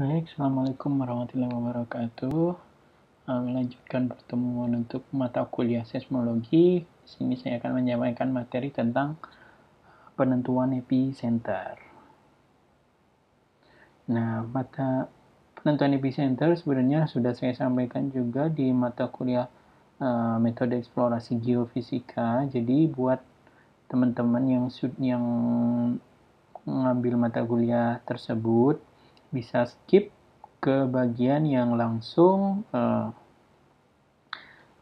Baik, Assalamualaikum warahmatullahi wabarakatuh. Melanjutkan pertemuan untuk mata kuliah seismologi. Di sini saya akan menyampaikan materi tentang penentuan epicenter. Nah, mata penentuan epicenter sebenarnya sudah saya sampaikan juga di mata kuliah uh, metode eksplorasi geofisika. Jadi buat teman-teman yang yang mengambil mata kuliah tersebut bisa skip ke bagian yang langsung uh,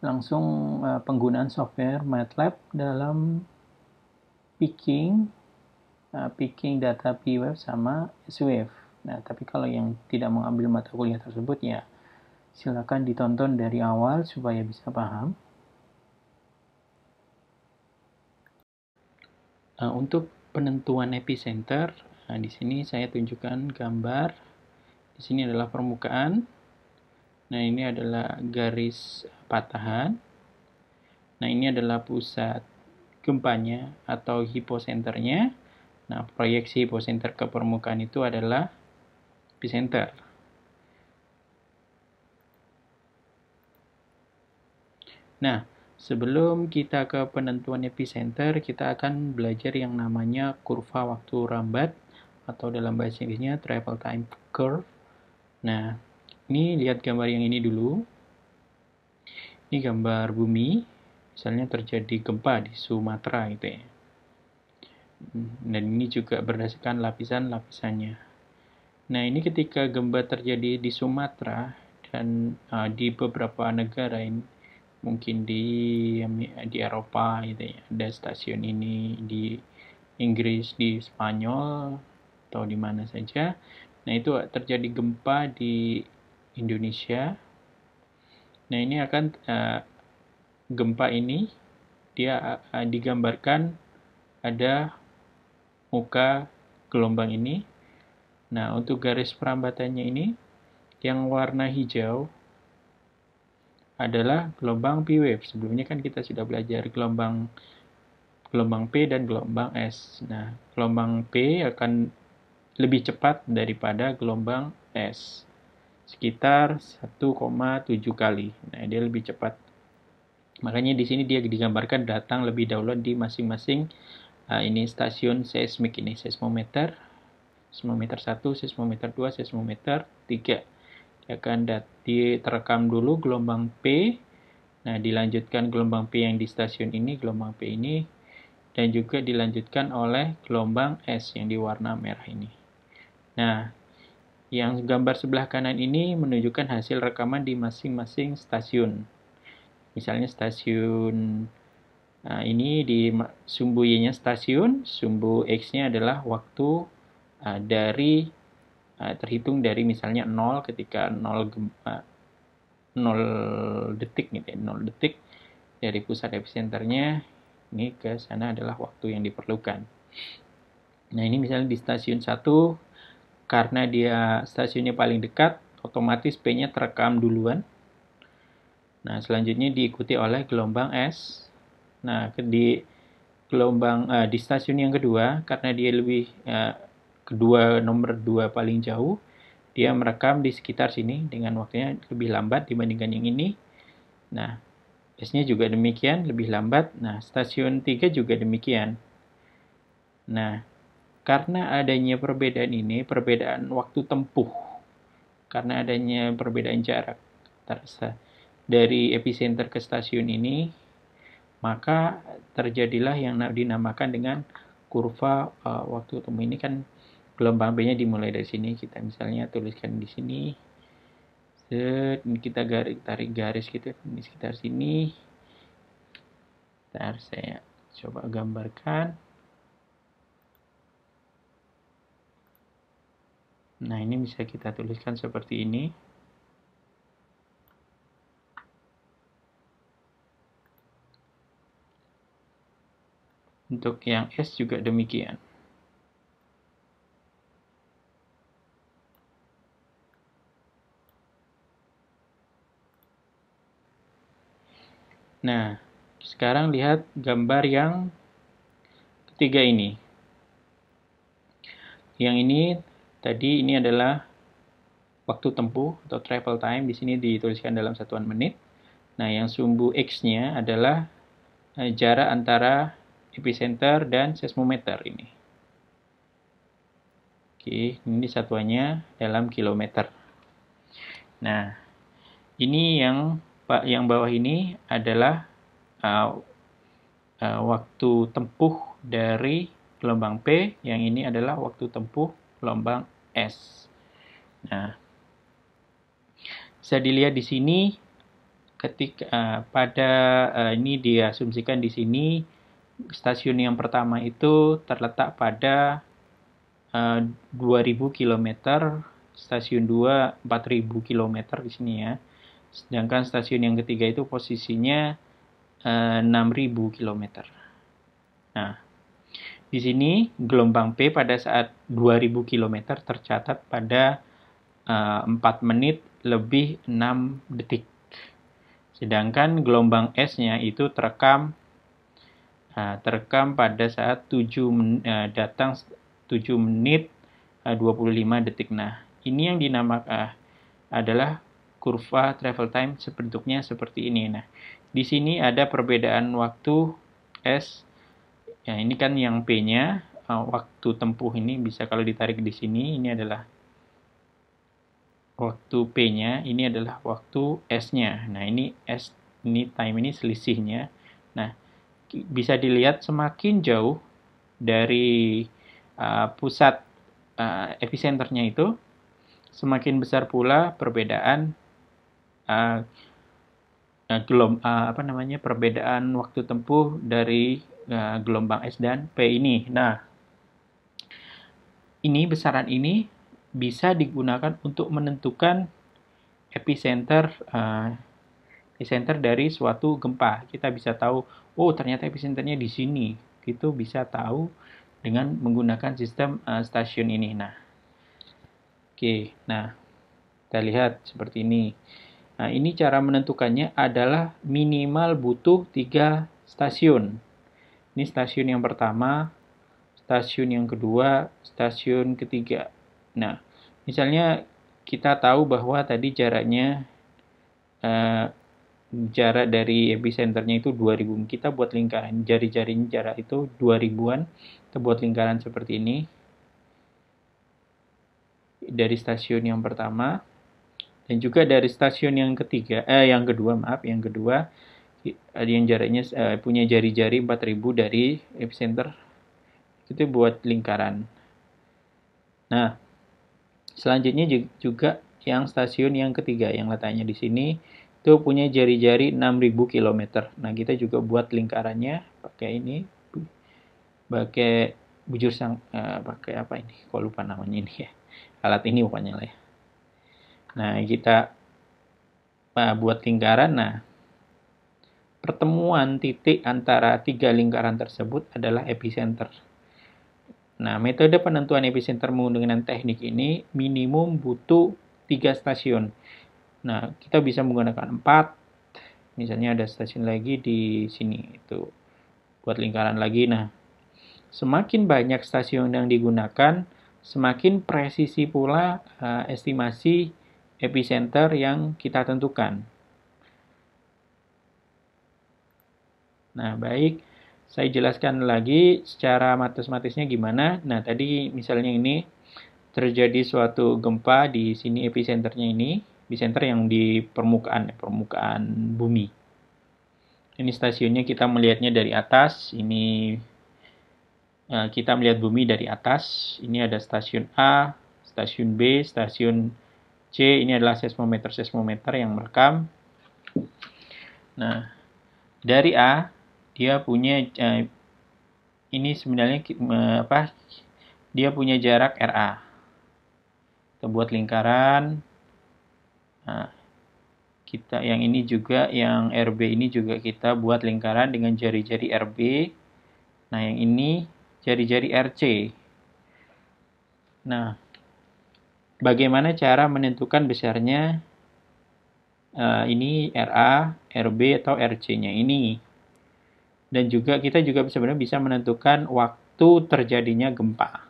langsung uh, penggunaan software MATLAB dalam picking uh, picking data PWave sama SWF. Nah, tapi kalau yang tidak mengambil mata kuliah tersebut ya silakan ditonton dari awal supaya bisa paham. Uh, untuk penentuan epicenter Nah, di sini saya tunjukkan gambar. Di sini adalah permukaan. Nah, ini adalah garis patahan. Nah, ini adalah pusat gempanya atau hiposenternya. Nah, proyeksi hiposenter ke permukaan itu adalah epicenter. Nah, sebelum kita ke penentuan epicenter, kita akan belajar yang namanya kurva waktu rambat atau dalam bahasa Inggrisnya travel time curve. Nah, ini lihat gambar yang ini dulu. Ini gambar bumi, misalnya terjadi gempa di Sumatera gitu ya. Dan ini juga berdasarkan lapisan-lapisannya. Nah, ini ketika gempa terjadi di Sumatera dan uh, di beberapa negara ini mungkin di um, di Eropa gitu ya. Ada stasiun ini di Inggris, di Spanyol, atau di mana saja. Nah, itu terjadi gempa di Indonesia. Nah, ini akan uh, gempa ini dia uh, digambarkan ada muka gelombang ini. Nah, untuk garis perambatannya ini yang warna hijau adalah gelombang P wave. Sebelumnya kan kita sudah belajar gelombang gelombang P dan gelombang S. Nah, gelombang P akan lebih cepat daripada gelombang s sekitar 1,7 kali. Nah, dia lebih cepat. Makanya di sini dia digambarkan datang lebih dahulu di masing-masing uh, ini stasiun seismik ini, seismometer, seismometer 1, seismometer 2, seismometer 3. Dia akan dati, terekam dulu gelombang P. Nah, dilanjutkan gelombang P yang di stasiun ini, gelombang P ini dan juga dilanjutkan oleh gelombang S yang di warna merah ini. Nah, yang gambar sebelah kanan ini menunjukkan hasil rekaman di masing-masing stasiun. Misalnya stasiun nah ini di sumbu Y-nya stasiun, sumbu X-nya adalah waktu uh, dari uh, terhitung dari misalnya 0 ketika 0 gempa 0 detik gitu ya, 0 detik dari pusat epicenternya ini ke sana adalah waktu yang diperlukan. Nah, ini misalnya di stasiun 1 karena dia stasiunnya paling dekat, otomatis P-nya terekam duluan. Nah, selanjutnya diikuti oleh gelombang S. Nah, di gelombang uh, di stasiun yang kedua, karena dia lebih uh, kedua nomor dua paling jauh, dia merekam di sekitar sini dengan waktunya lebih lambat dibandingkan yang ini. Nah, S-nya juga demikian, lebih lambat. Nah, stasiun 3 juga demikian. Nah, karena adanya perbedaan ini, perbedaan waktu tempuh, karena adanya perbedaan jarak terasa dari epicenter ke stasiun ini, maka terjadilah yang dinamakan dengan kurva uh, waktu tempuh ini kan gelombang B-nya dimulai dari sini. Kita misalnya tuliskan di sini. Set, kita garis, tarik garis gitu di sekitar sini. Ntar saya coba gambarkan. Nah, ini bisa kita tuliskan seperti ini. Untuk yang S juga demikian. Nah, sekarang lihat gambar yang ketiga ini. Yang ini Tadi ini adalah waktu tempuh atau travel time di sini dituliskan dalam satuan menit. Nah, yang sumbu X-nya adalah eh, jarak antara epicenter dan seismometer ini. Oke, ini satuannya dalam kilometer. Nah, ini yang pak yang bawah ini adalah uh, uh, waktu tempuh dari gelombang P, yang ini adalah waktu tempuh gelombang S. Nah, bisa dilihat di sini ketika uh, pada uh, ini diasumsikan di sini stasiun yang pertama itu terletak pada uh, 2000 km, stasiun 2 4000 km di sini ya. Sedangkan stasiun yang ketiga itu posisinya uh, 6000 km. Nah, di sini gelombang P pada saat 2000 km tercatat pada uh, eh, 4 menit lebih 6 detik. Sedangkan gelombang S-nya itu terekam uh, terekam pada saat 7 uh, eh, datang 7 menit uh, 25 detik. Nah, ini yang dinamakan uh, adalah kurva travel time sebentuknya seperti ini. Nah, di sini ada perbedaan waktu S Ya, ini kan yang P-nya, eh, waktu tempuh ini bisa kalau ditarik di sini, ini adalah waktu P-nya, ini adalah waktu S-nya. Nah, ini S, ini time ini selisihnya. Nah, bisa dilihat semakin jauh dari uh, pusat uh, epicenternya itu, semakin besar pula perbedaan uh, gelom, uh, apa namanya perbedaan waktu tempuh dari Eh, gelombang S dan P ini. Nah, ini besaran ini bisa digunakan untuk menentukan epicenter uh, epicenter dari suatu gempa. Kita bisa tahu, oh ternyata epicenternya di sini. Itu bisa tahu dengan menggunakan sistem uh, stasiun ini. Nah, oke. Okay, nah, kita lihat seperti ini. Nah, ini cara menentukannya adalah minimal butuh tiga stasiun. Ini stasiun yang pertama, stasiun yang kedua, stasiun ketiga. Nah, misalnya kita tahu bahwa tadi jaraknya eh, jarak dari epicenternya itu 2000. Kita buat lingkaran, jari-jari jarak itu 2000-an. Kita buat lingkaran seperti ini. Dari stasiun yang pertama dan juga dari stasiun yang ketiga eh yang kedua maaf, yang kedua ada yang jaraknya uh, punya jari-jari 4000 dari epicenter itu buat lingkaran. Nah, selanjutnya juga yang stasiun yang ketiga yang letaknya di sini itu punya jari-jari 6000 km. Nah, kita juga buat lingkarannya pakai ini pakai bujur sang uh, pakai apa ini? Kalau lupa namanya ini ya. Alat ini pokoknya lah ya. Nah, kita uh, buat lingkaran. Nah, pertemuan titik antara tiga lingkaran tersebut adalah epicenter. Nah, metode penentuan epicenter menggunakan teknik ini minimum butuh tiga stasiun. Nah, kita bisa menggunakan empat. Misalnya ada stasiun lagi di sini itu buat lingkaran lagi. Nah, semakin banyak stasiun yang digunakan, semakin presisi pula uh, estimasi epicenter yang kita tentukan. Nah, baik. Saya jelaskan lagi secara matematisnya gimana. Nah, tadi misalnya ini terjadi suatu gempa di sini epicenternya ini, epicenter yang di permukaan, eh, permukaan bumi. Ini stasiunnya kita melihatnya dari atas, ini eh, kita melihat bumi dari atas, ini ada stasiun A, stasiun B, stasiun C, ini adalah seismometer-seismometer yang merekam. Nah, dari A dia punya uh, ini sebenarnya uh, apa dia punya jarak RA kita buat lingkaran nah, kita yang ini juga yang RB ini juga kita buat lingkaran dengan jari-jari RB nah yang ini jari-jari RC nah bagaimana cara menentukan besarnya uh, ini RA, RB atau RC-nya ini dan juga kita juga sebenarnya bisa menentukan waktu terjadinya gempa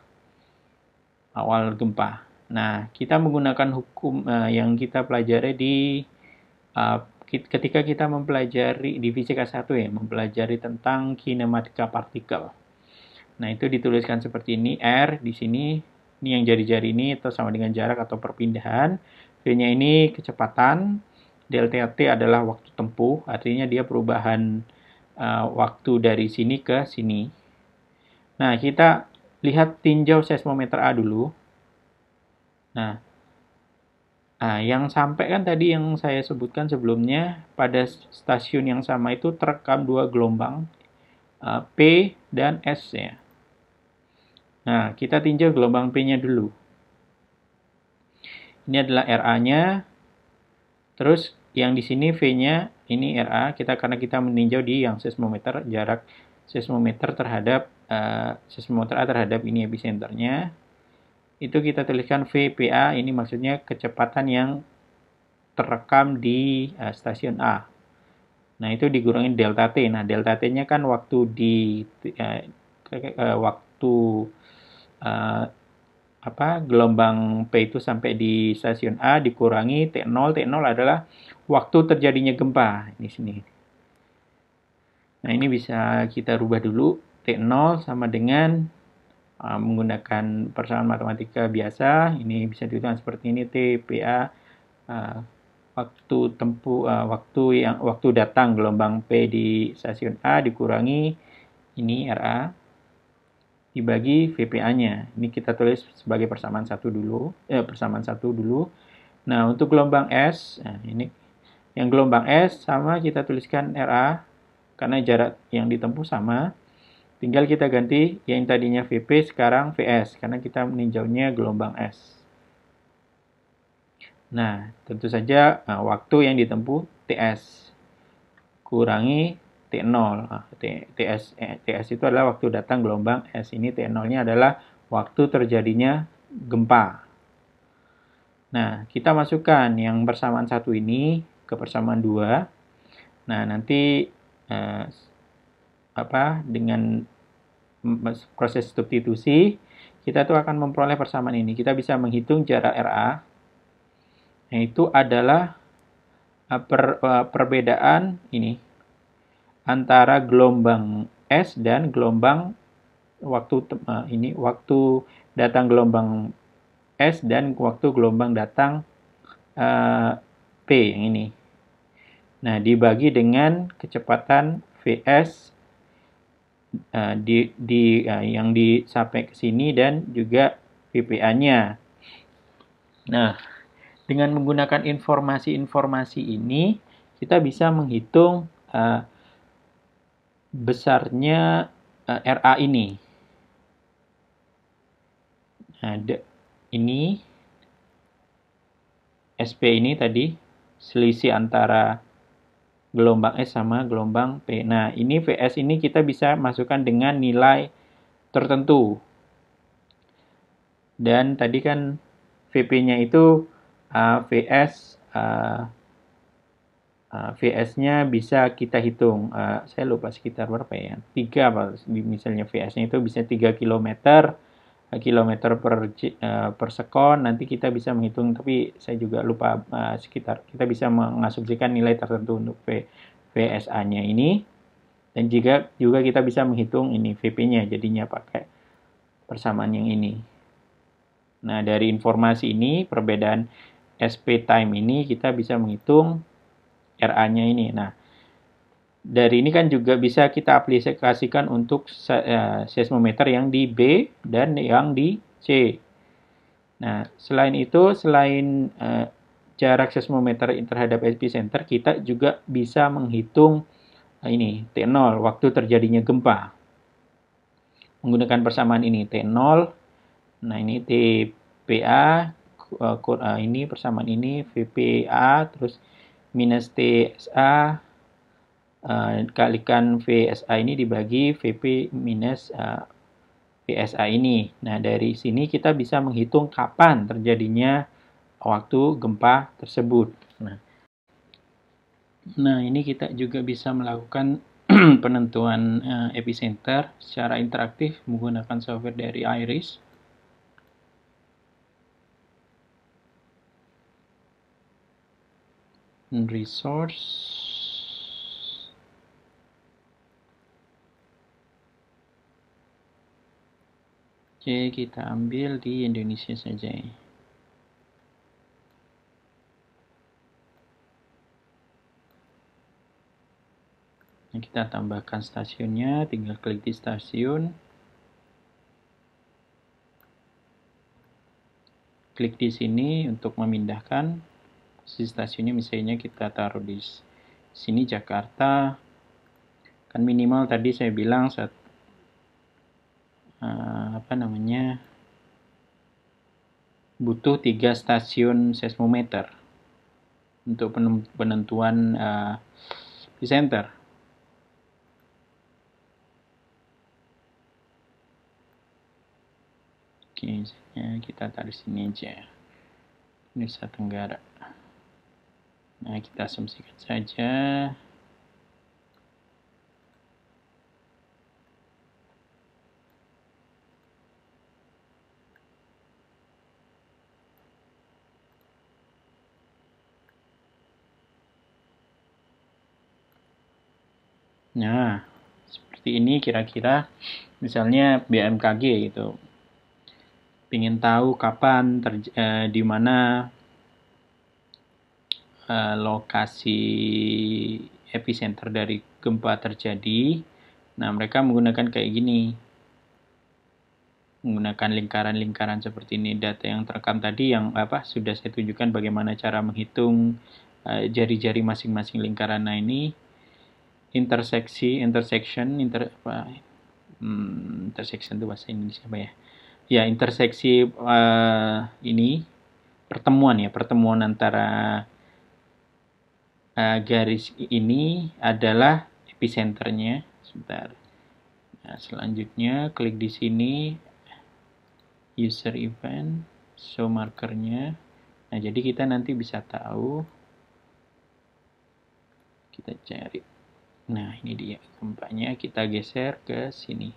awal gempa. Nah, kita menggunakan hukum uh, yang kita pelajari di uh, ketika kita mempelajari di fisika 1 ya, mempelajari tentang kinematika partikel. Nah, itu dituliskan seperti ini R di sini ini yang jari-jari ini atau sama dengan jarak atau perpindahan. V-nya ini kecepatan, delta T adalah waktu tempuh, artinya dia perubahan uh, waktu dari sini ke sini. Nah, kita lihat tinjau seismometer A dulu. Nah, nah, yang sampai kan tadi yang saya sebutkan sebelumnya, pada stasiun yang sama itu terekam dua gelombang, uh, P dan S ya. Nah, kita tinjau gelombang P-nya dulu. Ini adalah RA-nya, terus yang di sini V-nya ini RA kita karena kita meninjau di yang seismometer jarak seismometer terhadap uh, seismometer A terhadap ini epicenternya itu kita tuliskan VPA ini maksudnya kecepatan yang terekam di uh, stasiun A. Nah, itu digurungin delta T. Nah, delta T-nya kan waktu di uh, waktu uh, apa gelombang P itu sampai di stasiun A dikurangi T0. T0 adalah waktu terjadinya gempa di sini. Nah, ini bisa kita rubah dulu T0 sama dengan uh, menggunakan persamaan matematika biasa. Ini bisa dihitung seperti ini TPA uh, e, waktu tempuh uh, e, waktu yang waktu datang gelombang P di stasiun A dikurangi ini RA dibagi VPA-nya. Ini kita tulis sebagai persamaan satu dulu, eh, persamaan satu dulu. Nah, untuk gelombang S, nah ini yang gelombang S sama kita tuliskan RA karena jarak yang ditempuh sama. Tinggal kita ganti yang tadinya VP sekarang VS karena kita meninjaunya gelombang S. Nah, tentu saja nah, waktu yang ditempuh TS kurangi T0. T, ah, TS, eh, TS itu adalah waktu datang gelombang S. Ini T0-nya adalah waktu terjadinya gempa. Nah, kita masukkan yang persamaan satu ini ke persamaan dua. Nah, nanti eh, apa dengan proses substitusi kita tuh akan memperoleh persamaan ini. Kita bisa menghitung jarak RA Nah itu adalah eh, per, eh, perbedaan ini antara gelombang S dan gelombang waktu eh, ini waktu datang gelombang S dan waktu gelombang datang uh, P yang ini. Nah, dibagi dengan kecepatan VS uh, di, di uh, yang di sampai ke sini dan juga VPA nya Nah, dengan menggunakan informasi-informasi ini kita bisa menghitung uh, besarnya uh, eh, RA ini. Ada nah, ini SP ini tadi selisih antara gelombang S sama gelombang P. Nah, ini VS ini kita bisa masukkan dengan nilai tertentu. Dan tadi kan VP-nya itu uh, eh, VS uh, eh, Ah, VS-nya bisa kita hitung. Uh, saya lupa sekitar berapa ya? 3 misalnya VS-nya itu bisa 3 km ah, kilometer per uh, per sekon. Nanti kita bisa menghitung tapi saya juga lupa uh, sekitar. Kita bisa mengasumsikan nilai tertentu untuk v, VSA-nya ini. Dan jika juga kita bisa menghitung ini VP-nya jadinya pakai persamaan yang ini. Nah, dari informasi ini perbedaan SP time ini kita bisa menghitung RA-nya ini. Nah, dari ini kan juga bisa kita aplikasikan untuk eh, seismometer yang di B dan yang di C. Nah, selain itu, selain uh, jarak seismometer terhadap epicenter, kita juga bisa menghitung uh, ini T0 waktu terjadinya gempa. Menggunakan persamaan ini T0. Nah, ini TPA uh, ini persamaan ini VPA terus minus TSA uh, eh, kalikan VSA ini dibagi VP minus uh, eh, VSA ini. Nah, dari sini kita bisa menghitung kapan terjadinya waktu gempa tersebut. Nah, nah ini kita juga bisa melakukan penentuan uh, epicenter secara interaktif menggunakan software dari IRIS. resource Oke kita ambil di Indonesia saja ya Nah, kita tambahkan stasiunnya, tinggal klik di stasiun. Klik di sini untuk memindahkan si stasiunnya misalnya kita taruh di sini Jakarta kan minimal tadi saya bilang saat uh, apa namanya butuh tiga stasiun seismometer untuk penentuan uh, eh, epicenter. Oke, kita taruh sini aja. Nusa Tenggara. Nah, kita asumsikan saja Nah, seperti ini kira-kira misalnya BMKG gitu. Pengen tahu kapan eh, di mana Eh, lokasi epicenter dari gempa terjadi. Nah, mereka menggunakan kayak gini. Menggunakan lingkaran-lingkaran seperti ini data yang terekam tadi yang apa sudah saya tunjukkan bagaimana cara menghitung eh, jari-jari masing-masing lingkaran. Nah, ini interseksi, intersection, inter apa, hmm, intersection itu bahasa Indonesia apa ya? Ya, interseksi uh, ini pertemuan ya, pertemuan antara uh, garis ini adalah epicenternya. Sebentar. Nah, selanjutnya klik di sini user event, show markernya. Nah, jadi kita nanti bisa tahu kita cari. Nah, ini dia Tempatnya kita geser ke sini.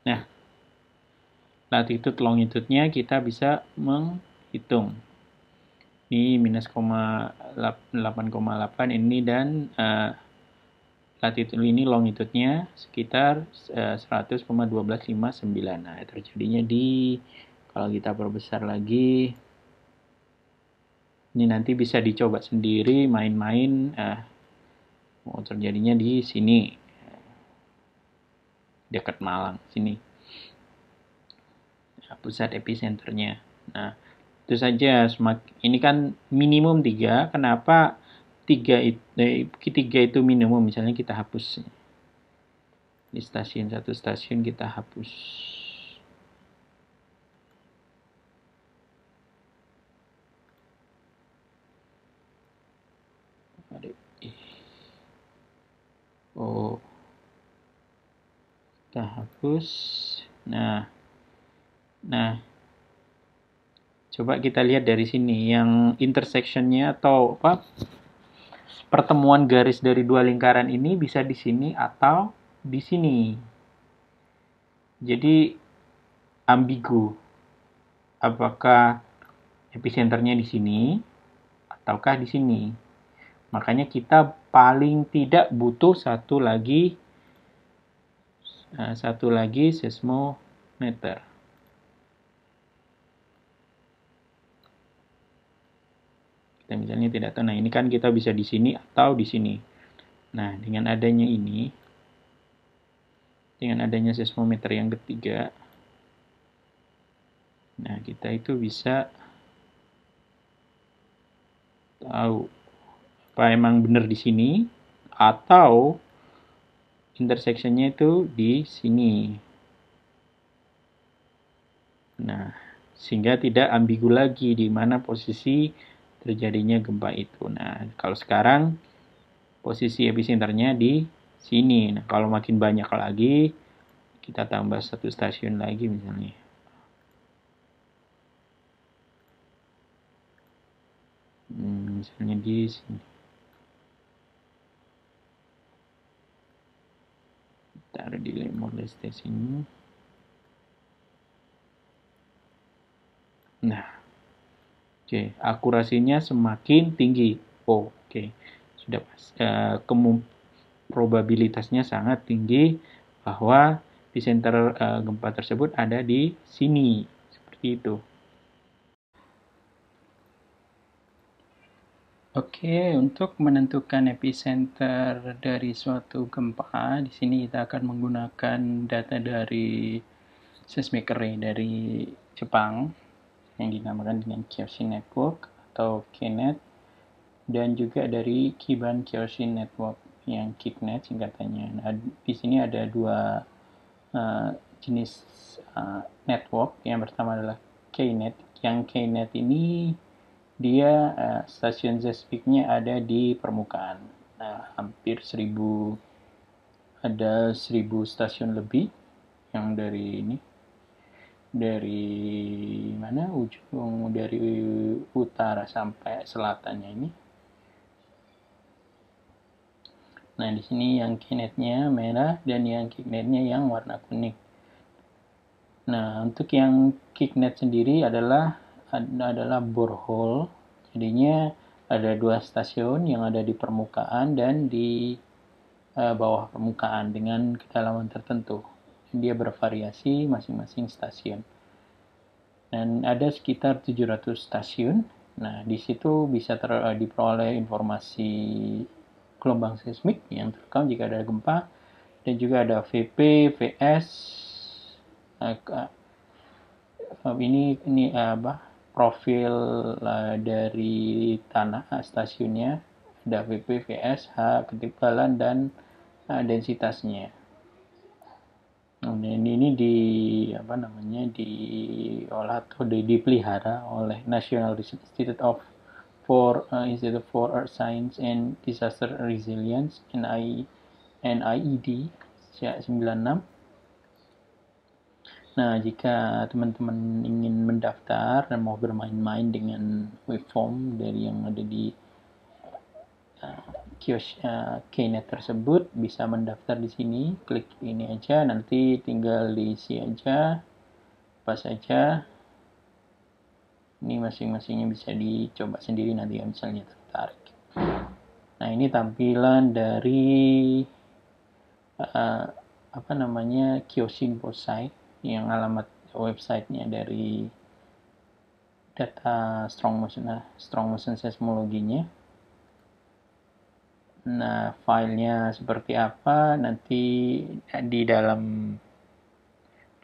Nah, latitude longitude-nya kita bisa menghitung. Ini minus 8,8 ini dan uh, eh, latitud ini longitude-nya sekitar uh, eh, 100,1259. Nah, terjadinya di kalau kita perbesar lagi ini nanti bisa dicoba sendiri main-main uh, mau terjadinya di sini dekat Malang sini ya, pusat epicenternya nah itu saja semak ini kan minimum tiga kenapa tiga itu eh, tiga itu minimum misalnya kita hapus di stasiun satu stasiun kita hapus kita hapus nah nah coba kita lihat dari sini yang intersectionnya atau apa pertemuan garis dari dua lingkaran ini bisa di sini atau di sini jadi ambigu apakah epicenternya di sini ataukah di sini makanya kita paling tidak butuh satu lagi Nah, satu lagi seismometer. Kita misalnya tidak tahu. Nah, ini kan kita bisa di sini atau di sini. Nah, dengan adanya ini, dengan adanya seismometer yang ketiga, nah kita itu bisa tahu apa emang benar di sini atau intersectionnya itu di sini. Nah, sehingga tidak ambigu lagi di mana posisi terjadinya gempa itu. Nah, kalau sekarang posisi epicenternya di sini. Nah, kalau makin banyak lagi, kita tambah satu stasiun lagi misalnya. Hmm, misalnya di sini. taruh di model list sini nah oke okay. akurasinya semakin tinggi oh, oke okay. sudah pas uh, eh, kemum probabilitasnya sangat tinggi bahwa di uh, gempa tersebut ada di sini seperti itu Oke, untuk menentukan epicenter dari suatu gempa, di sini kita akan menggunakan data dari seismic array dari Jepang yang dinamakan dengan Kyoshi Network atau KNET dan juga dari Kiban Kyoshi Network yang Knet, singkatannya. Nah, di sini ada dua uh, jenis uh, network. Yang pertama adalah KNET. Yang KNET ini dia uh, stasiun jet nya ada di permukaan nah hampir 1000 ada seribu stasiun lebih yang dari ini dari mana ujung dari utara sampai selatannya ini Nah, di sini yang kinetnya merah dan yang kinetnya yang warna kuning. Nah, untuk yang kinet sendiri adalah adalah borehole. Jadinya ada dua stasiun yang ada di permukaan dan di uh, bawah permukaan dengan kedalaman tertentu. Dia bervariasi masing-masing stasiun. Dan ada sekitar 700 stasiun. Nah, di situ bisa ter, uh, diperoleh informasi gelombang seismik yang terekam jika ada gempa dan juga ada VP, VS, eh, ini ini apa profil uh, dari tanah eh, stasiunnya ada VP, VS, H, ketebalan dan uh, densitasnya. Nah, ini di apa namanya diolah atau di, dipelihara oleh National Research Institute of for uh, Institute for Earth Science and Disaster Resilience NI, NIED 96 Nah, jika teman-teman ingin mendaftar dan mau bermain-main dengan waveform dari yang ada di uh, kios uh, Knet tersebut, bisa mendaftar di sini. Klik ini aja, nanti tinggal diisi aja, pas aja. Ini masing-masingnya bisa dicoba sendiri nanti ya, misalnya tertarik. Nah, ini tampilan dari uh, apa namanya kios Simposite yang alamat websitenya dari data strong motion nah, strong motion seismologinya nah filenya seperti apa nanti eh, di dalam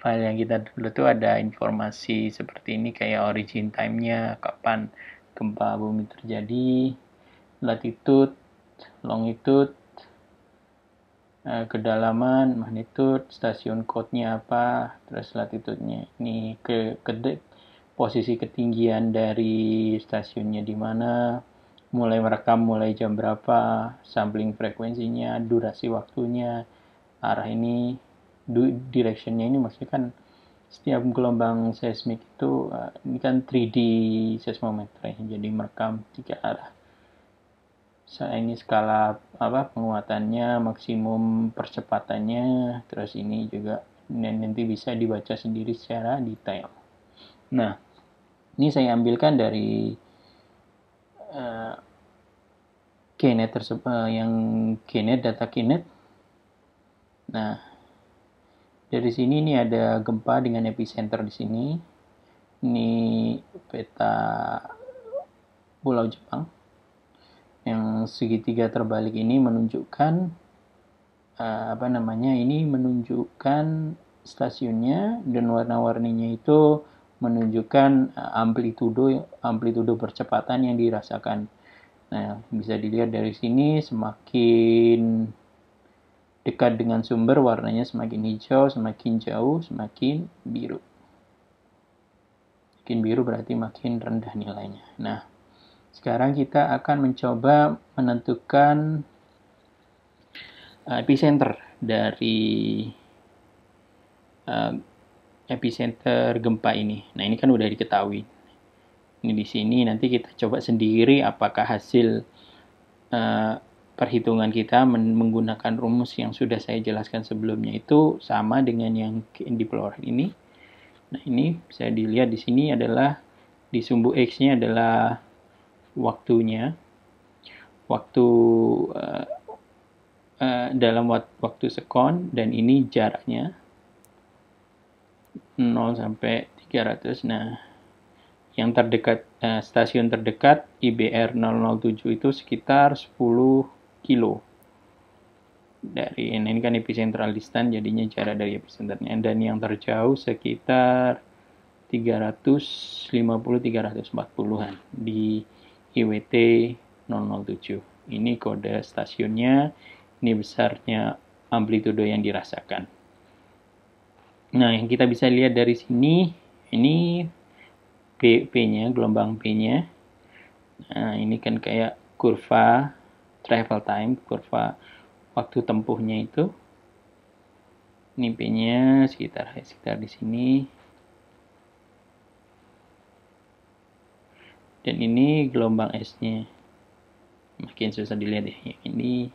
file yang kita dulu itu ada informasi seperti ini kayak origin time-nya, kapan gempa bumi terjadi, latitude, longitude, Eh, kedalaman, magnitude, stasiun code-nya apa, terus latitudenya. Ini ke, ke posisi ketinggian dari stasiunnya di mana, mulai merekam mulai jam berapa, sampling frekuensinya, durasi waktunya, arah ini, directionnya ini maksudnya kan setiap gelombang seismik itu eh, ini kan 3D seismometer ya, jadi merekam tiga arah ini skala apa penguatannya maksimum percepatannya terus ini juga nanti bisa dibaca sendiri secara detail nah ini saya ambilkan dari uh, eh, kinet tersebut uh, eh, yang kinet data kinet. nah dari sini ini ada gempa dengan epicenter di sini ini peta pulau Jepang yang segitiga terbalik ini menunjukkan uh, apa namanya ini menunjukkan stasiunnya dan warna-warninya itu menunjukkan eh, amplitudo amplitudo percepatan yang dirasakan. Nah, bisa dilihat dari sini semakin dekat dengan sumber warnanya semakin hijau, semakin jauh, semakin biru. semakin biru berarti makin rendah nilainya. Nah, sekarang kita akan mencoba menentukan eh, epicenter dari eh, epicenter gempa ini. Nah, ini kan udah diketahui. Ini di sini nanti kita coba sendiri apakah hasil eh, perhitungan kita menggunakan rumus yang sudah saya jelaskan sebelumnya itu sama dengan yang di Florin ini. Nah, ini saya dilihat di sini adalah di sumbu X-nya adalah waktunya waktu uh, uh, dalam waktu sekon dan ini jaraknya 0 sampai 300 nah yang terdekat uh, stasiun terdekat IBR 007 itu sekitar 10 kilo dari nah, ini kan epicentral distance jadinya jarak dari epicenternya dan yang terjauh sekitar 350 340-an di IWT 007. Ini kode stasiunnya, ini besarnya amplitudo yang dirasakan. Nah, yang kita bisa lihat dari sini, ini P-nya, gelombang P-nya. Nah, ini kan kayak kurva travel time, kurva waktu tempuhnya itu. Ini P-nya sekitar sekitar di sini. dan ini gelombang esnya makin susah dilihat ya ini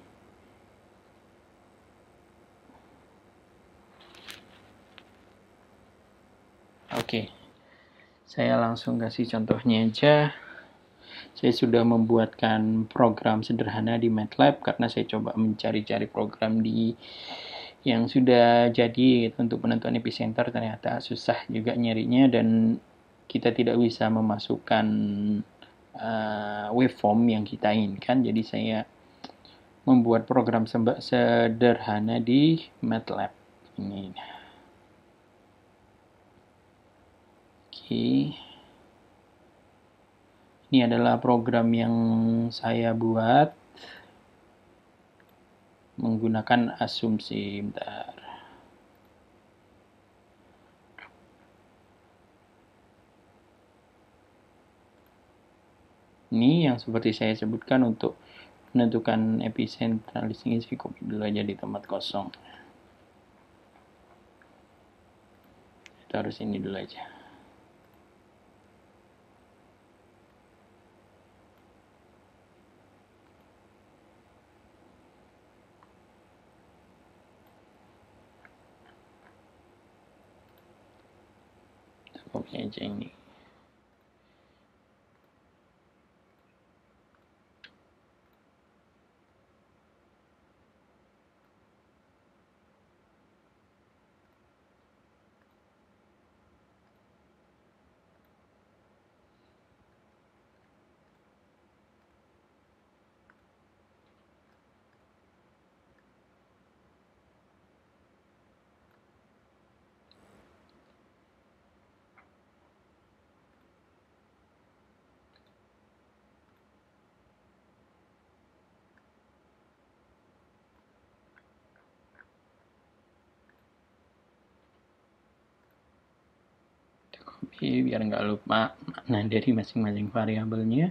oke saya langsung kasih contohnya aja saya sudah membuatkan program sederhana di MATLAB karena saya coba mencari-cari program di yang sudah jadi untuk penentuan epicenter ternyata susah juga nyarinya dan kita tidak bisa memasukkan uh, waveform yang kita inginkan jadi saya membuat program sederhana di MATLAB ini ini adalah program yang saya buat menggunakan asumsi bentar ini yang seperti saya sebutkan untuk menentukan ini cukup dulu aja di tempat kosong kita harus ini dulu aja Okay, aja ini tapi biar nggak lupa makna dari masing-masing variabelnya.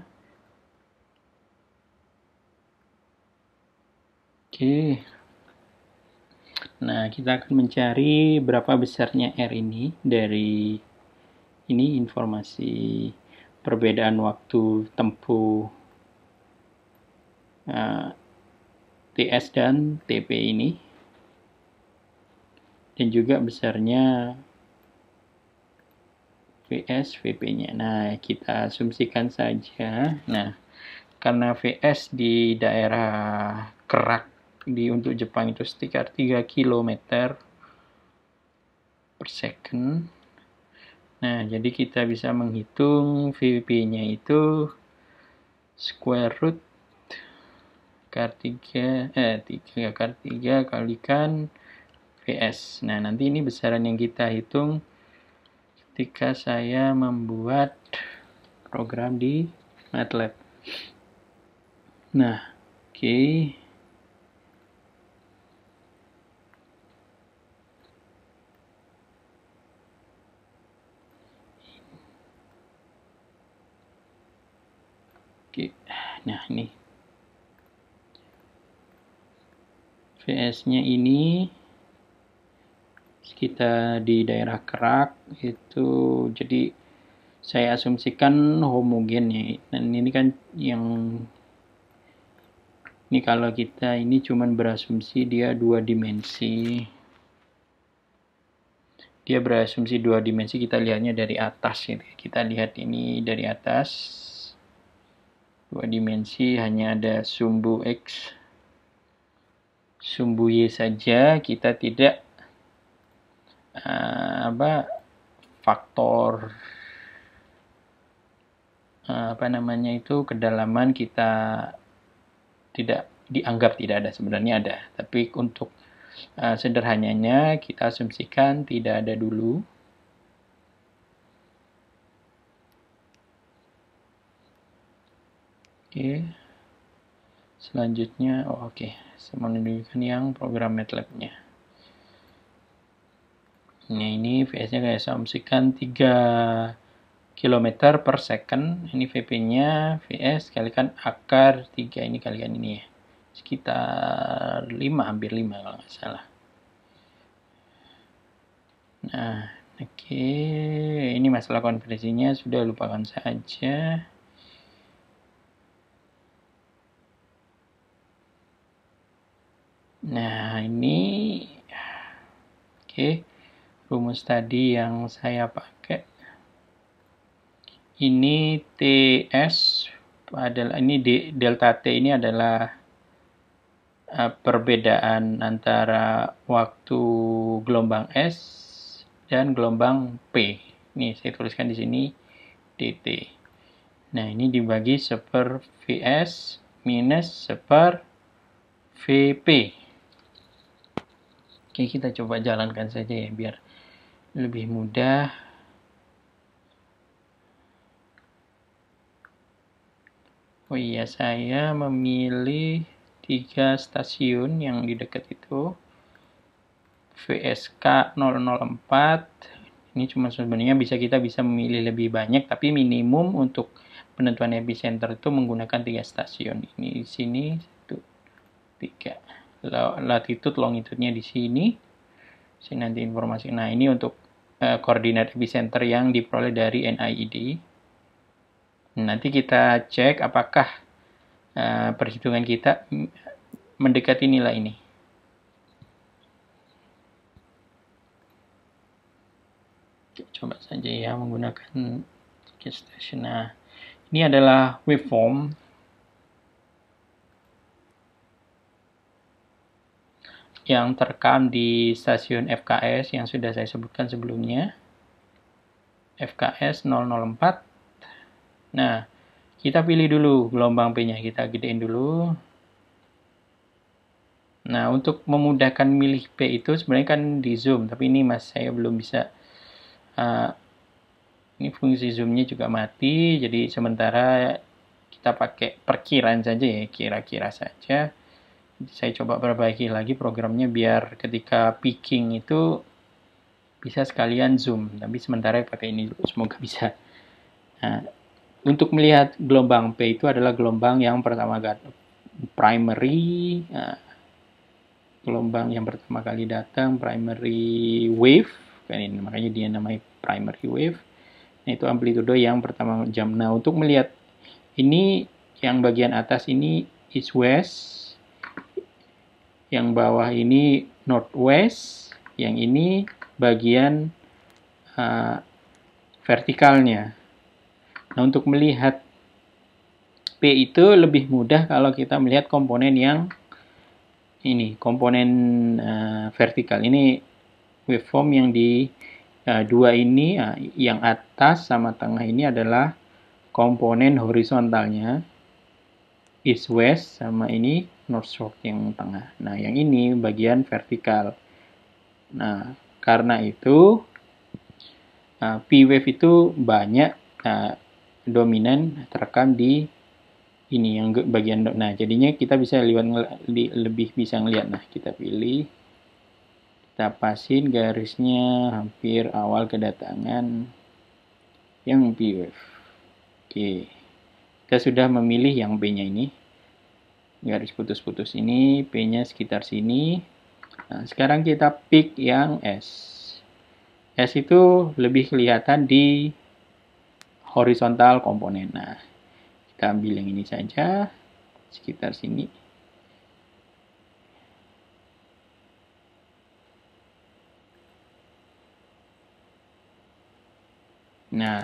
Oke. Nah, kita akan mencari berapa besarnya R ini dari ini informasi perbedaan waktu tempuh uh, eh, TS dan TP ini dan juga besarnya VS VP-nya. Nah, kita asumsikan saja. Nah, karena VS di daerah kerak di untuk Jepang itu sekitar 3 km per second. Nah, jadi kita bisa menghitung VP-nya itu square root kar 3 eh 3 kar 3 kalikan VS. Nah, nanti ini besaran yang kita hitung ketika saya membuat program di MATLAB. Nah, oke. Okay. Oke, okay. nah ini. VS-nya ini kita di daerah kerak itu jadi saya asumsikan homogen ya. Dan ini kan yang ini kalau kita ini cuman berasumsi dia dua dimensi. Dia berasumsi dua dimensi kita lihatnya dari atas ya Kita lihat ini dari atas. Dua dimensi hanya ada sumbu X sumbu Y saja kita tidak Eh, apa faktor eh, apa namanya itu kedalaman kita tidak dianggap tidak ada sebenarnya ada tapi untuk uh, sederhananya kita asumsikan tidak ada dulu oke okay. selanjutnya oh, oke okay. saya menunjukkan yang program MATLAB-nya Nah, ini VS-nya guys, saya asumsikan 3 km per second. Ini VP-nya VS kalikan akar 3 ini kalikan ini ya. Sekitar 5, hampir 5 kalau nggak salah. Nah, oke. Okay. Ini masalah konversinya sudah lupakan saja. Nah, ini oke. Okay rumus tadi yang saya pakai ini TS adalah ini D, delta T ini adalah eh, perbedaan antara waktu gelombang S dan gelombang P. ini saya tuliskan di sini DT. Nah, ini dibagi seper VS minus seper VP. Oke, kita coba jalankan saja ya biar lebih mudah Oh iya, saya memilih tiga stasiun yang di dekat itu. VSK 004. Ini cuma sebenarnya bisa kita bisa memilih lebih banyak, tapi minimum untuk penentuan epicenter itu menggunakan tiga stasiun. Ini di sini, satu, tiga. Latitude, longitude-nya di sini sih nanti informasi nah ini untuk uh, eh, koordinat epicenter yang diperoleh dari NIED nanti kita cek apakah uh, perhitungan kita mendekati nilai ini coba saja ya menggunakan station nah ini adalah waveform yang terekam di stasiun FKS yang sudah saya sebutkan sebelumnya. FKS 004. Nah, kita pilih dulu gelombang P-nya, kita gedein dulu. Nah, untuk memudahkan milih P itu sebenarnya kan di zoom, tapi ini mas saya belum bisa. Uh, ini fungsi zoomnya juga mati, jadi sementara kita pakai perkiraan saja ya, kira-kira saja saya coba perbaiki lagi programnya biar ketika picking itu bisa sekalian zoom tapi sementara ya pakai ini dulu semoga bisa nah, untuk melihat gelombang P itu adalah gelombang yang pertama primary nah, gelombang yang pertama kali datang primary wave kan ini makanya dia namanya primary wave nah itu amplitudo yang pertama jam nah untuk melihat ini yang bagian atas ini is west yang bawah ini northwest, yang ini bagian uh, vertikalnya. Nah, untuk melihat P itu lebih mudah kalau kita melihat komponen yang ini, komponen uh, vertikal. Ini waveform yang di uh, dua ini, uh, yang atas sama tengah ini adalah komponen horizontalnya, east-west sama ini north fork yang tengah. Nah, yang ini bagian vertikal. Nah, karena itu uh, eh, P wave itu banyak uh, dominan terekam di ini yang bagian nah jadinya kita bisa lihat lebih bisa ngelihat nah kita pilih kita pasin garisnya hampir awal kedatangan yang P wave oke kita sudah memilih yang B nya ini garis putus-putus ini, P-nya sekitar sini. Nah, sekarang kita pick yang S. S itu lebih kelihatan di horizontal komponen. Nah, kita ambil yang ini saja, sekitar sini. Nah,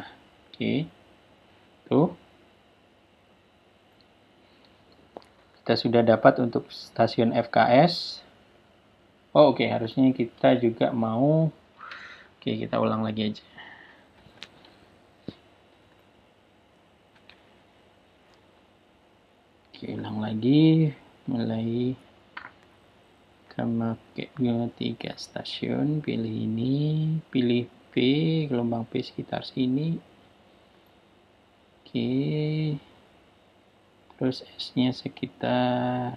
oke. Okay. kita sudah dapat untuk stasiun FKS oh oke okay, harusnya kita juga mau oke okay, kita ulang lagi aja oke okay, ulang lagi mulai sama pakai tiga stasiun pilih ini pilih P. gelombang P sekitar sini oke okay terus S-nya sekitar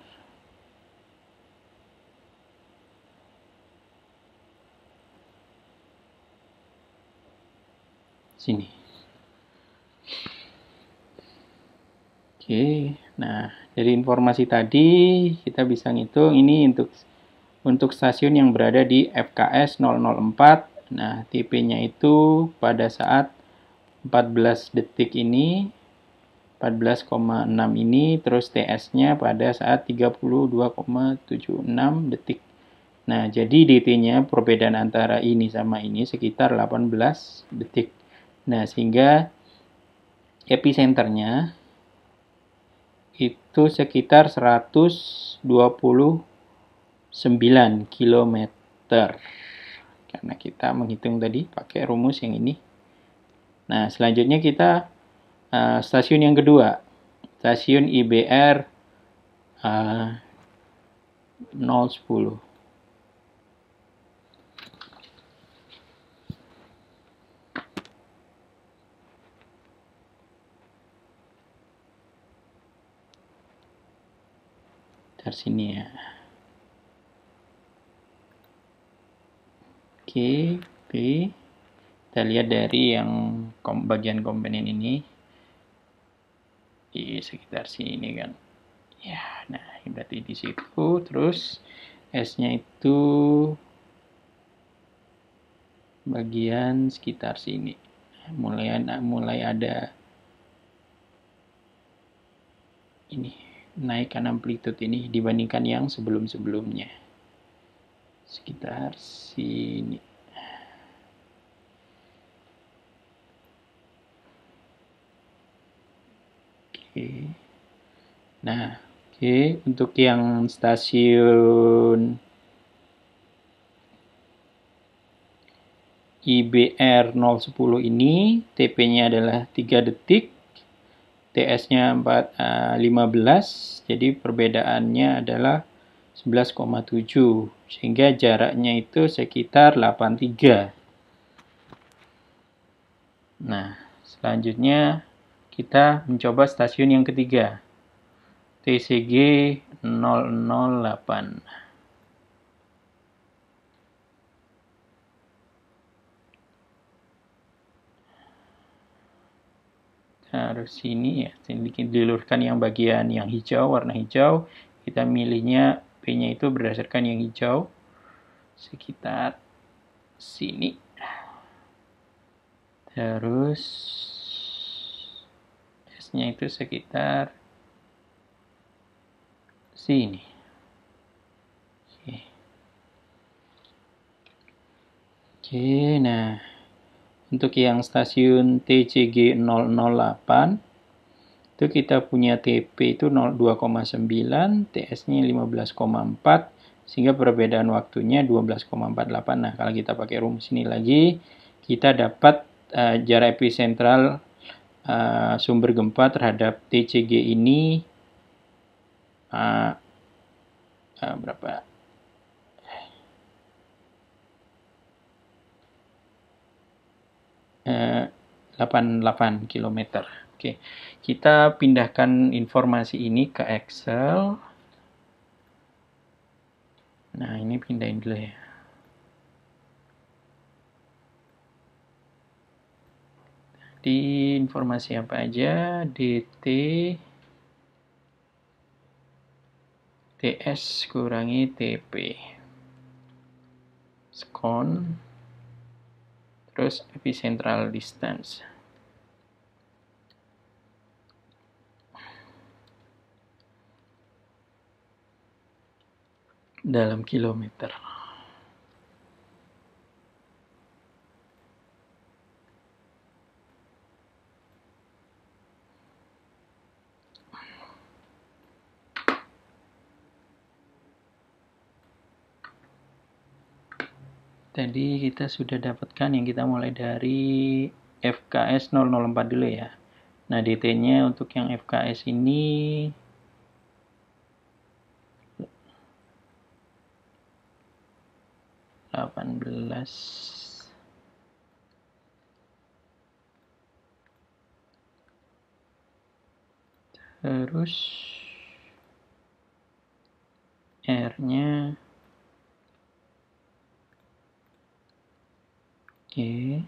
sini. Oke, nah dari informasi tadi kita bisa ngitung ini untuk untuk stasiun yang berada di FKS 004. Nah, TP-nya itu pada saat 14 detik ini 14,6 ini terus TS-nya pada saat 32,76 detik. Nah, jadi DT-nya perbedaan antara ini sama ini sekitar 18 detik. Nah, sehingga epicenternya itu sekitar 129 km. Karena kita menghitung tadi pakai rumus yang ini. Nah, selanjutnya kita Uh, stasiun yang kedua, stasiun IBR uh, 010. dari sini ya. Oke, okay, Okay. Kita lihat dari yang kom bagian komponen ini di sekitar sini kan ya nah berarti di situ terus S-nya itu bagian sekitar sini mulai nah, mulai ada ini naikkan amplitude ini dibandingkan yang sebelum-sebelumnya sekitar sini Nah, oke okay. untuk yang stasiun IBR 010 ini TP-nya adalah 3 detik, TS-nya 4 uh, 15, jadi perbedaannya adalah 11,7 sehingga jaraknya itu sekitar 83. Nah, selanjutnya kita mencoba stasiun yang ketiga. TCG 008 harus sini ya sedikit dilurkan yang bagian yang hijau warna hijau kita milihnya P nya itu berdasarkan yang hijau sekitar sini terus S nya itu sekitar sini. Oke. nah untuk yang stasiun TCG 008 itu kita punya TP itu 02,9, TS-nya 15,4 sehingga perbedaan waktunya 12,48. Nah, kalau kita pakai rumus ini lagi, kita dapat uh, jarak epicentral uh, sumber gempa terhadap TCG ini uh, uh, berapa uh, 88 km. Oke, okay. kita pindahkan informasi ini ke Excel. Nah, ini pindahin dulu ya. Di informasi apa aja, DT, TS kurangi TP skon terus epicentral distance dalam kilometer tadi kita sudah dapatkan yang kita mulai dari FKS 004 dulu ya. Nah, DT-nya untuk yang FKS ini delapan belas terus R-nya okay.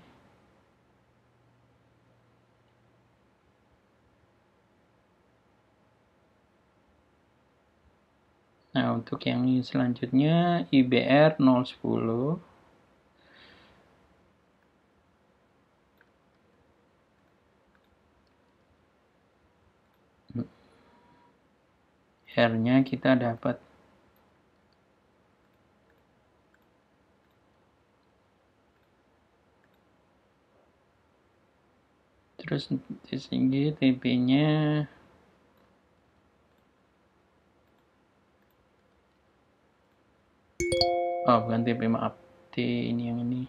Nah, untuk yang selanjutnya IBR 010 R-nya kita dapat terus sini TP-nya oh bukan TP maaf T ini yang ini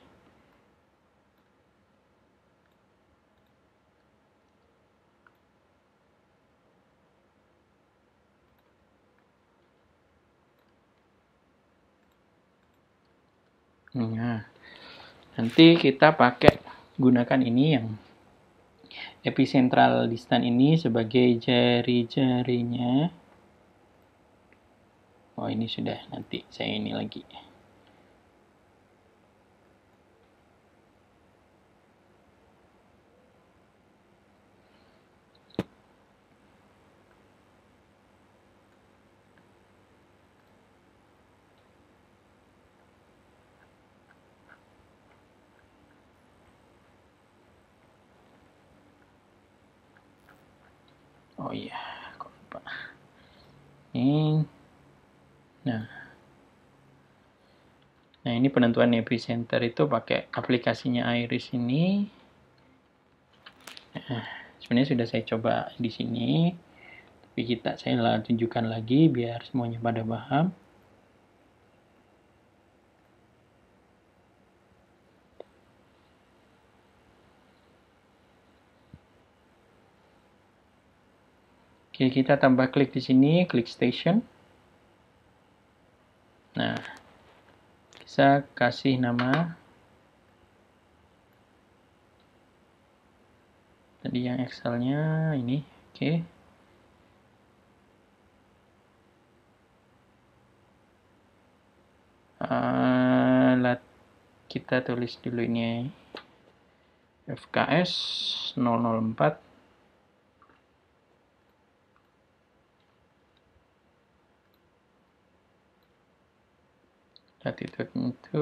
Nah, nanti kita pakai gunakan ini yang epicentral distance ini sebagai jari-jarinya. Oh, ini sudah nanti saya ini lagi. bantuan epicenter itu pakai aplikasinya Iris ini nah, sebenarnya sudah saya coba di sini tapi kita saya tunjukkan lagi biar semuanya pada paham Oke, kita tambah klik di sini, klik station. saya kasih nama tadi yang Excelnya ini oke okay. uh, kita tulis dulu ini FKS 004 latitude itu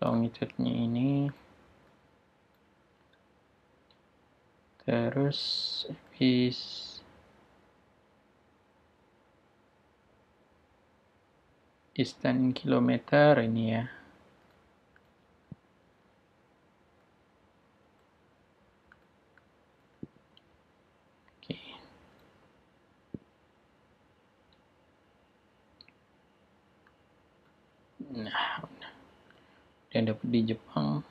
longitude-nya ini terus bis distance kilometer ini ya Nah, dan dapat di Jepang.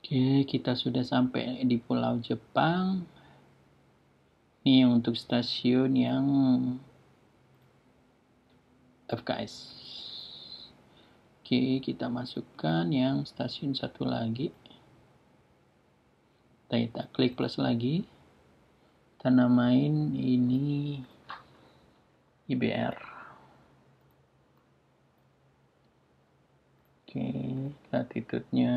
Oke, kita sudah sampai di Pulau Jepang. Ini untuk stasiun yang FKS. Oke, kita masukkan yang stasiun satu lagi. Kita, kita klik plus lagi. Kita namain ini IBR. Oke, latitude-nya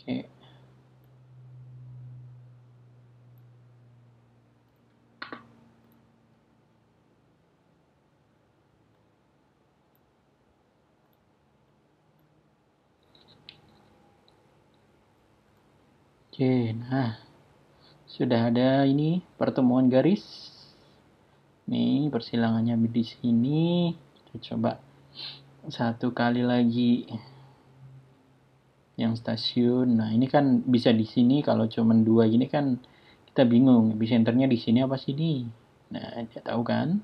Oke, Okay. Oke, nah sudah ada ini pertemuan garis. Nih persilangannya di sini. Kita coba satu kali lagi yang stasiun. Nah ini kan bisa di sini kalau cuma dua gini kan kita bingung. Epicenternya di sini apa sini? Nah, tidak tahu kan?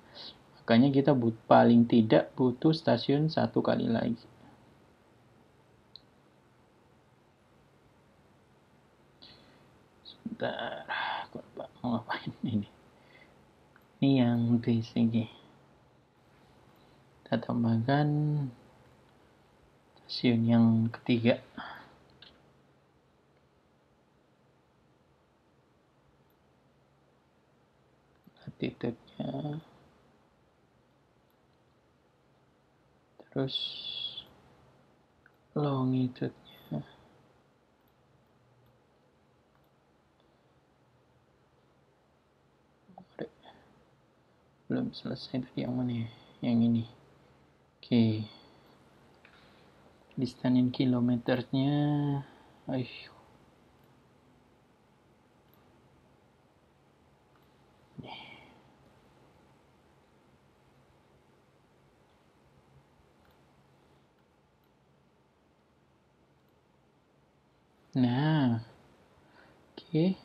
Makanya kita but paling tidak butuh stasiun satu kali lagi. Bentar. Aku lupa mau ngapain ini. Ini yang di sini. Kita tambahkan stasiun yang ketiga. Latitude-nya. Terus longitude belum selesai tadi yang mana ya? yang ini oke okay. distanin kilometernya Aish. Nah, oke, okay.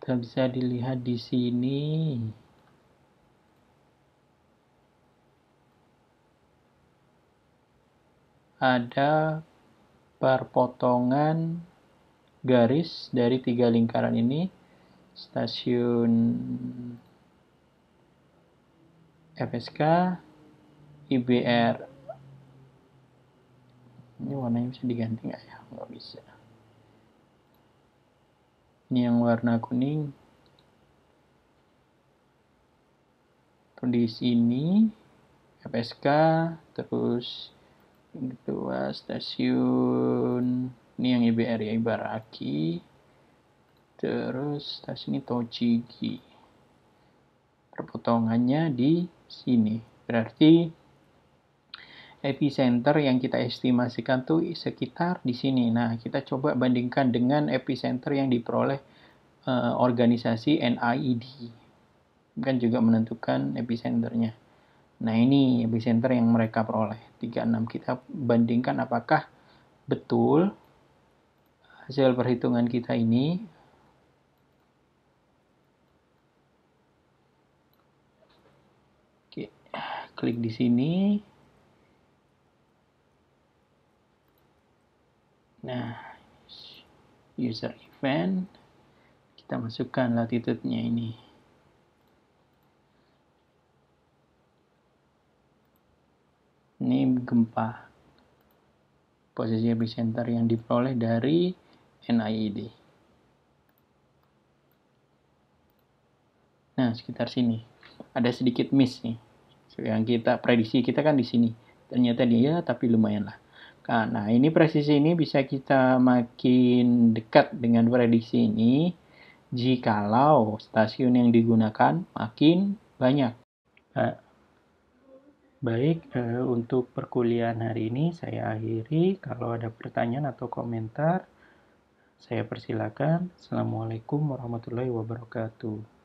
kita bisa dilihat di sini. ada perpotongan garis dari tiga lingkaran ini stasiun FSK IBR ini warnanya bisa diganti nggak ya nggak bisa ini yang warna kuning terus di sini FSK terus kedua gitu, stasiun ini yang IBR ya Ibaraki terus stasiun ini Tochigi perpotongannya di sini berarti epicenter yang kita estimasikan tuh sekitar di sini nah kita coba bandingkan dengan epicenter yang diperoleh uh, organisasi NIED kan juga menentukan epicenternya Nah ini epicenter yang mereka peroleh 36 kita bandingkan apakah betul hasil perhitungan kita ini klik di sini nah user event kita masukkan latitude ini ini gempa posisi epicenter yang diperoleh dari NIED. Nah, sekitar sini ada sedikit miss nih. Yang kita prediksi kita kan di sini. Ternyata dia ya, tapi lumayan lah. Nah, ini presisi ini bisa kita makin dekat dengan prediksi ini jikalau stasiun yang digunakan makin banyak. Nah, Baik, eh, untuk perkuliahan hari ini saya akhiri. Kalau ada pertanyaan atau komentar, saya persilakan. Assalamualaikum warahmatullahi wabarakatuh.